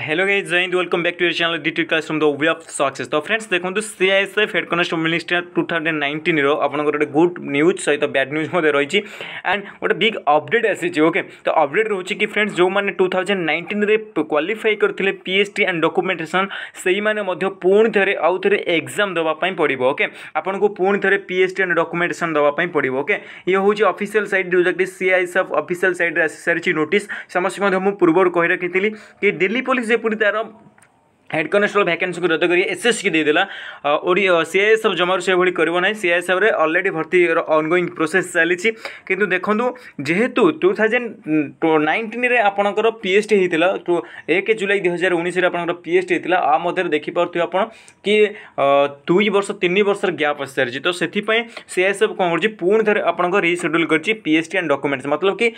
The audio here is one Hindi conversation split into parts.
हेलो गई जय हिंद welcome back to your channel detail classroom the way of success तो फ्रेंड्स देखो CISF head constable ministerial two thousand nineteen आपंकर गोटे गुड न्यूज सहित बैड न्यूज रही एंड गोटे बिग अपडेट आसी ओके तो अपडेट रोचे कि फ्रेंड्स जो मैंने टू थाउजेंड में क्वालिफाई करते पीएचटी एंड डॉक्यूमेंटेशन से पुणी थे आउ थे एक्जाम देवाई पड़ो ओके आपन पुणी थे पीएचटी एंड डकुमेंटेसन देवाई पड़ो ओके ये हूँ अफिशियल सैट जोटा कि सीआईएसएफ अफिसील सैट्रे आसी सारी नोट समस्त पूर्व कही रखी कि Delhi police dizer por Niterói, head constable ভ্যাকেন্সিকে রদ করে এসএসসি দিয়ে সিআইএ সব জমার সেভাবে করব না সিআইএ হিসাবে অলরেডি ভর্তি অনগোয়িং প্রোসেস চালিছি কিন্তু দেখুন যেহেতু টু থাউজেন্ড নাইন্টিনে আপনার পিএচটি হয়েছিল এক জুলাই দুই হাজার উনিশে আপনার পিএসটি হয়েছিল আ মধ্যে দেখিপার্থে আপনার কি দুই বর্ষ তিন বর্ষর গ্যাপ আসি সারিছে তো সেপাই সিআইএসএফ কম করছে পুঁ থে আপনার রিসেডুল করছে পিএসটি অ্যান্ড ডকুমেন্টস মতলব কি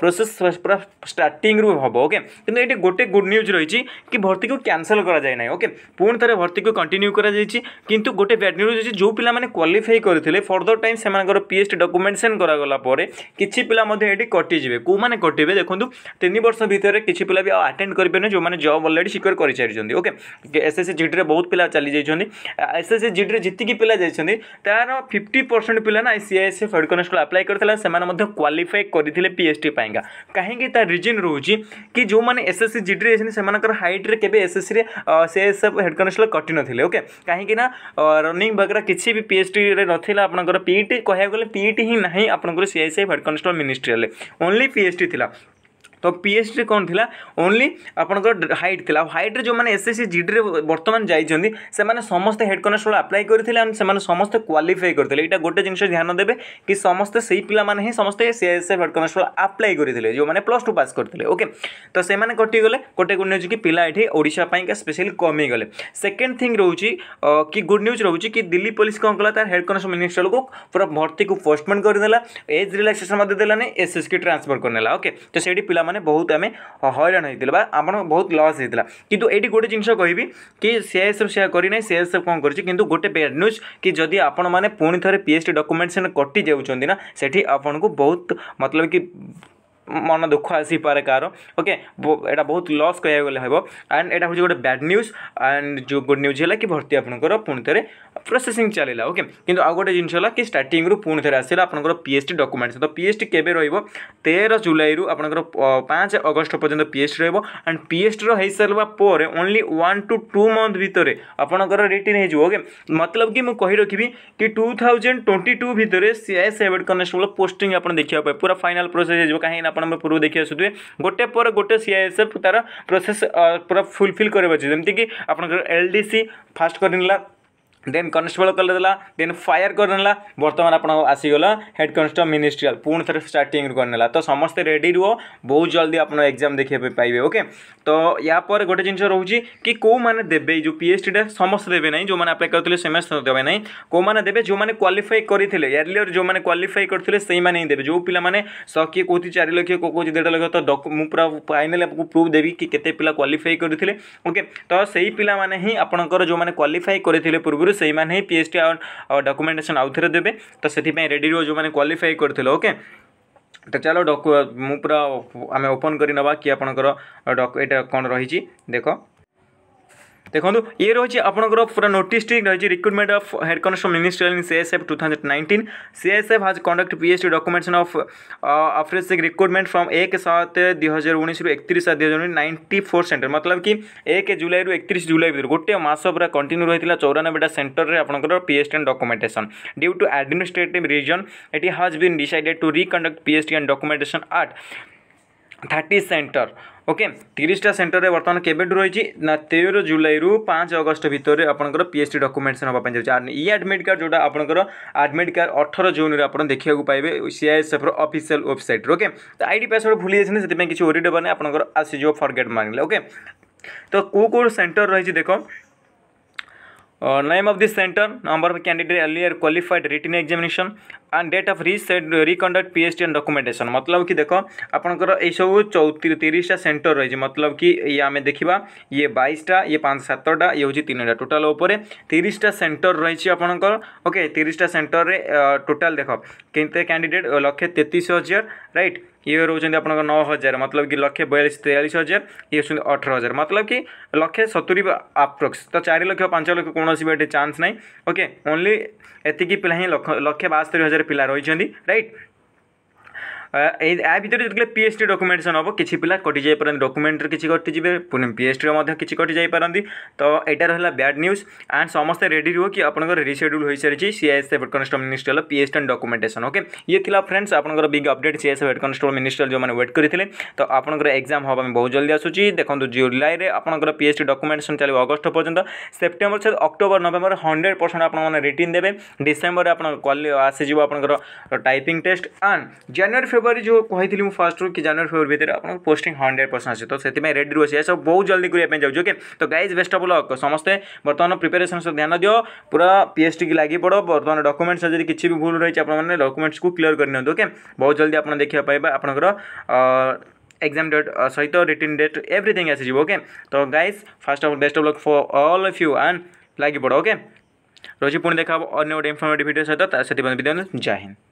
প্রোসেস পুরা স্টার্টিং হব ওকে কিন্তু এটি গোটে গুড নিউজ রয়েছে কি ভর্তি ক্যানসেল করা କରାଯାଏ ନାହିଁ ଓକେ ପୁଣି ଥରେ ଭର୍ତ୍ତିକୁ କଣ୍ଟିନ୍ୟୁ କରାଯାଇଛି କିନ୍ତୁ ଗୋଟେ ଭ୍ୟାଟନିରୁ ଅଛି ଯେଉଁ ପିଲାମାନେ କ୍ୱାଲିଫାଇ କରିଥିଲେ ଫର୍ଦର ଟାଇମ୍ ସେମାନଙ୍କର ପି ଏଚ୍ ଡି ଡକୁମେଣ୍ଟେସନ୍ କରାଗଲା ପରେ କିଛି ପିଲା ମଧ୍ୟ ଏଠି କଟିଯିବେ କେଉଁମାନେ କଟିବେ ଦେଖନ୍ତୁ ତିନି ବର୍ଷ ଭିତରେ କିଛି ପିଲା ବି ଆଉ ଆଟେଣ୍ଡ କରିପାରିବେ ଯେଉଁମାନେ ଜବ୍ ଅଲରେଡ଼ି ସିକ୍ୟୋର କରିସାରିଛନ୍ତି ଓକେ ଏସ୍ ଏସ୍ ସି ଜିଡ଼ିରେ ବହୁତ ପିଲା ଚାଲିଯାଇଛନ୍ତି ଏସ୍ ଏସ୍ ସି ଜିଡ଼ିରେ ଯେତିକି ପିଲା ଯାଇଛନ୍ତି ତାର ଫିଫ୍ଟି ପରସେଣ୍ଟ ପିଲା ନା C I S F head constable apply କରିଥିଲା ସେମାନେ ମଧ୍ୟ କ୍ୱାଲିଫାଏ କରିଥିଲେ ପି ଏଚ୍ ଡି ପାଇଁକା କାହିଁକି ତା ରିଜିନ୍ ରହୁଛି କି ଯେଉଁମାନେ ଏସ୍ ଏସ୍ ସି ଜିଡ଼ିରେ ଯାଇଛନ୍ତି ସେମାନଙ୍କର ହାଇଟ୍ରେ କେବେ ଏସ୍ ଏସ୍ ସିରେ से सब हेड कनेस्टेबल कटि नए ओके कहीं रनिंग वगैरह किसी भी पी एच डी ना आप पीईटी कह पीईटी ही ना आप C I C head constable ministerial only PHD थिला ତ ପି ଏଚ୍ ଡି କ'ଣ ଥିଲା ଓନ୍ଲି ଆପଣଙ୍କର ହାଇଟ୍ ଥିଲା ଆଉ ହାଇଟ୍ରେ ଯେଉଁମାନେ ଏସ୍ ଏସ୍ ସି ଜିଡ଼ିରେ ବର୍ତ୍ତମାନ ଯାଇଛନ୍ତି ସେମାନେ ସମସ୍ତେ ହେଡ଼୍ କନେଷ୍ଟବଳ ଆପ୍ଲାଏ କରିଥିଲେ ଆଉ ସେମାନେ ସମସ୍ତେ କ୍ୱାଲିଫାଇ କରିଥିଲେ ଏଇଟା ଗୋଟେ ଜିନିଷ ଧ୍ୟାନ ଦେବେ କି ସମସ୍ତେ ସେଇ ପିଲାମାନେ ହିଁ ସମସ୍ତେ C S F head constable apply କରିଥିଲେ ଯେଉଁମାନେ ପ୍ଲସ୍ ଟୁ ପାସ୍ କରିଥିଲେ ଓକେ ତ ସେମାନେ କଟିଗଲେ ଗୋଟେ ଗୁଡ଼ ନ୍ୟୁଜ୍ କି ପିଲା ଏଠି ଓଡ଼ିଶା ପାଇଁକା ସ୍ପେଶାଲି କମିଗଲେ ସେକେଣ୍ଡ ଥିଙ୍ଗ୍ ରହୁଛି କି ଗୁଡ଼ ନ୍ୟୁଜ୍ ରହୁଛି କି ଦିଲ୍ଲୀ ପୋଲିସ୍ କ'ଣ କଲା ତାର ହେଡ଼୍ କନେଷ୍ଟବଳ ମିନିଷ୍ଟରକୁ ପୁରା ଭର୍ତ୍ତିକୁ ପୋଷ୍ଟମେଣ୍ଟ କରିଦେଲା ଏଜ୍ ରିଲାକ୍ସେସନ୍ ମଧ୍ୟ ଦେଲାନି ଏସ୍ ଏସ୍ କି ଟ୍ରାନ୍ସଫର୍ କରିନେଲା ଓକେ ତ ସେଇଠି ପିଲା ମାନେ ବହୁତ ଆମେ ହଇରାଣ ହୋଇଥିଲେ ବା ଆପଣ ବହୁତ ଲସ୍ ହୋଇଥିଲା କିନ୍ତୁ ଏଇଠି ଗୋଟେ ଜିନିଷ କହିବି କି ସିଆଇଏସ୍ଏଫ୍ ସେୟା କରିନାହିଁ ସିଆଇଏସ୍ଏଫ୍ କ'ଣ କରିଛି କିନ୍ତୁ ଗୋଟେ ବ୍ୟାଡ୍ ନ୍ୟୁଜ୍ କି ଯଦି ଆପଣମାନେ ପୁଣି ଥରେ ପି ଏଚ୍ ଡି ଡକୁମେଣ୍ଟସ୍ କଟି ଯାଉଛନ୍ତି ନା ସେଠି ଆପଣଙ୍କୁ ବହୁତ ମତଲବ କି ମନ ଦୁଃଖ ଆସିପାରେ କାହାର ଓକେ ଏଇଟା ବହୁତ ଲସ୍ କହିବାକୁ ଗଲେ ହେବ ଆଣ୍ଡ ଏଇଟା ହେଉଛି ଗୋଟେ ବ୍ୟାଡ଼୍ ନ୍ୟୁଜ୍ ଆଣ୍ଡ ଯେଉଁ ଗୁଡ଼୍ ନ୍ୟୁଜ୍ ହେଲା କି ଭର୍ତ୍ତି ଆପଣଙ୍କର ପୁଣି ଥରେ ପ୍ରୋସେସିଂ ଚାଲିଲା ଓକେ କିନ୍ତୁ ଆଉ ଗୋଟେ ଜିନିଷ ହେଲା କି ଷ୍ଟାର୍ଟିଂରୁ ପୁଣି ଥରେ ଆସିଲା ଆପଣଙ୍କର ପି ଏଚ୍ ଡି ଡକୁମେଣ୍ଟସ୍ ତ ପି ଏଚ୍ ଡି କେବେ ରହିବ ତେର ଜୁଲାଇରୁ ଆପଣଙ୍କର ପାଞ୍ଚ ଅଗଷ୍ଟ ପର୍ଯ୍ୟନ୍ତ ପି ଏଚ୍ ଡି ରହିବ ଆଣ୍ଡ ପି ଏଚ୍ ଡିର ହୋଇସାରିବା ପରେ only one two two month ଭିତରେ ଆପଣଙ୍କର ରିଟର୍ନ ହୋଇଯିବ ଓକେ ମତଲବ କି ମୁଁ କହି ରଖିବି କି ଟୁ ଥାଉଜେଣ୍ଡ ଟ୍ୱେଣ୍ଟି ଟୁ ଭିତରେ C I S head constable posting ଆପଣ ଦେଖିବା ପାଇଁ ପୁରା ଫାଇନାଲ୍ ପ୍ରୋସେସ୍ ହୋଇଯିବ କାହିଁକିନା ଆପଣମାନେ ପୂର୍ବରୁ ଦେଖି ଆସୁଥିବେ ଗୋଟେ ପରେ ଗୋଟେ ସି ଆଇ ଏସ୍ ଏଫ୍ ତା'ର ପ୍ରୋସେସ୍ ପୁରା ଫୁଲଫିଲ୍ କରିବାକୁ ଅଛି ଯେମିତିକି ଆପଣଙ୍କର ଏଲ୍ ଡି ସି ଫାଷ୍ଟ କରିନେଲା देन कनेस्टेबल कल देला देन फायर कर देला बर्तमान आप आसगल हेड कनेस्टेबल मिनिस्ट्रियाल पुण् स्टार्टिंग करेला तो समस्ते रेडी रुह बहुत जल्दी आप एक्जाम देखे पाइबे ओके तो यापर गोटे जिन रोचे कि कौन मैंने देवे जो पी एच डीटा समस्ते देवे ना जो मैंने आप्लाई करते से देवे ना कौ मैंने देवे जो मैंने क्वाफाई करते एर्लीअर जो मैंने क्वाफाई करते से ही देते जो पाने किए कौन चार लक्ष कौ कौन देढ़ लक्ष तो मुझ पूरा फाइनाल आपको प्रूफ देवी कि के पिला क्वाफाई करते ओके तो से ही पाने जो मैंने क्वाफाई करते पूर्व সেইমানে ହିଁ ପି ଏଚ୍ ଡ଼ି ଆଉ ଡକ୍ୟୁମେଣ୍ଟେସନ୍ ଆଉ ଥରେ ଦେବେ ତ ସେଥିପାଇଁ ରେଡ଼ି ରୁହ ଯେଉଁମାନେ କ୍ୱାଲିଫାଇ କରିଥିଲେ ଓକେ ତ ଚାଲ ଡକୁ ମୁଁ ପୁରା ଆମେ ଓପନ୍ କରି ନେବା କି ଆପଣଙ୍କର ଡକୁ ଏଇଟା କ'ଣ ରହିଛି ଦେଖ ଦେଖନ୍ତୁ ଇଏ ରହିଛି ଆପଣଙ୍କର ପୁରା ନୋଟିସ୍ଟି ରହିଛି recruitment of head constable ministerial in CISF two thousand nineteen CISF has conduct PHD documentation of ଅଫ୍ରେସିକ୍ ରିକ୍ରୁଟମେଣ୍ଟ फ्रॉम एक सात दुई हजार उन्नीस रु एक सात दुई हजार उन्नीस नाइंटी फोर सेन्टर मतलब कि एक जुलाई रु एक जुलाई भितर गोटे मस पूरा कंटिन्यू रही चौरानबेटा सेन्टर में आपंकर P H T and documentation due to administrative reason it has been decided to reconduct P H T and documentation at thirty centre okay তিরিশটা সেন্টরে বর্তমান কেবেঠু রয়েছে না তের জুলাইরু পাঁচ অগস্ট ভিতরে আপনার পিএচডি ডকুমেন্টস নেওয়া পাই যাচ্ছে ই আডমিট কার্ড যেটা আপনার আডমিট কার্ড অঠর জুন্রে আপনার দেখা পাইবে সিআইএসএফর অফিসিয়াল ওয়েবসাইট ওকে তো আইডি পাসওয়ার্ড ভুলে যাচ্ছেন সেপাই কিছু ওরিড হবার আপনার আসিযোগ ফরগেট মারিলে ওকে তো কেউ কেউ সেন্টর রয়েছে দেখ name of the center, number of candidate earlier qualified written examination and date of reset reconduct PhD and documentation मतलब कि देखो आपणकर ये सब चौतीस तीसटा सेन्टर रही मतलब कि ये आम देखा ये बैसटा ये पाँच सतटा ये हूँ तीन टोटाल उपर तीसटा सेन्टर रही आपणकर ओके तीसटा सेन्टर रे टोटाल देख कैंडिडेट लक्षे तेतीस हजार रईट ये रोज आप नौ हजार मतलब कि लक्ष बयालीस तेयालीस हजार ये होती अठर हजार मतलब कि लक्षे सतुरी आप्रोक्स तो चार लक्ष पांच लक्ष कौन भी एट चान्स ना ओके ओनली एति पिला ही लक्षे बास्तरी हजार पिला रही रईट এই ୟା ভিতরে যেতগুলো পিএচডি ডকুমেন্টেসন হব কিছু পিলা কটি যাইপারতি ডকুমেন্টরে কিছু কটিযে পুনি পিএচডির মধ্যে কিছু কটি যাইপারতি তো এইটা রহলা ব্যাড নিউজ আন্ড সমস্তে রেডি রুহ কি আপনার রিসেডুল হয়ে সারিছে CIS head constable ministerial PHD and documentation okay ইয়ে লা ফ্রেন্ডস আপনার big update CIS head constable ministerial যে ওয়েট করে তো আপনার এক্সাম হওয়া বহু জলদি আসুচি দেখুন জুলাইরে আপনার পিএচডি ডকুমেন্টেসন চাল অগস্ট পর্যন্ত সেপ্টেম্বর সহ অক্টোবর নভেম্বর হন্ড্রেড পরসেন্ট আপনার রিটিন দেবে ডিসেম্বরে আপনার আসিযোগ আপনার টাইপিং টেস্ট আন্ড জানুয়ারি ଫେବୃଆରୀ ଯେଉଁ କହିଥିଲି ମୁଁ ଫାର୍ଷ୍ଟରୁ କି ଜାନୁଆରୀ ଫେବୃଆରୀ ଭିତରେ ଆପଣଙ୍କ ପୋଷ୍ଟିଂ ହଣ୍ଡ୍ରେଡ଼ ପରସେଣ୍ଟ ଅଛି ତ ସେଥିପାଇଁ ରେଡ଼ିରୁ ଅଛି ଏସବୁ ବହୁତ ଜଲ୍ଦି କରିବା ପାଇଁ ଯାଉଛି ଓକେ ତ ଗାଇଜ୍ ବେଷ୍ଟ ଅଫ୍ ଲକ୍ ସମସ୍ତେ ବର୍ତ୍ତମାନ ପ୍ରିପାରେସନ୍ ସହ ଧ୍ୟାନ ଦିଅ ପୁରା ପି ଏଚ୍ ଟିକି ଲାଗି ପଡ଼ ବର୍ତ୍ତମାନ ଡକୁମେଣ୍ଟସ୍ ଯଦି କିଛି ବି ଭୁଲ ରହିଛି ଆପଣମାନେ ଡକୁମେଣ୍ଟସ୍କୁ କ୍ଲିୟର୍ କରିନିଅନ୍ତୁ ଓକେ ବହୁତ ଜଲ୍ଦି ଆପଣ ଦେଖିବା ପାଇବା ଆପଣଙ୍କର एग्जाम डेट सहित रिटर्न डेट एभ्रिथिङ आसिज ओके तो guys first of best of luck for all of you and लग पड़ ओके रोज पुणी देखा अन्य गोटे इनफर्मेटिव भिडियो सहित से जय हिंद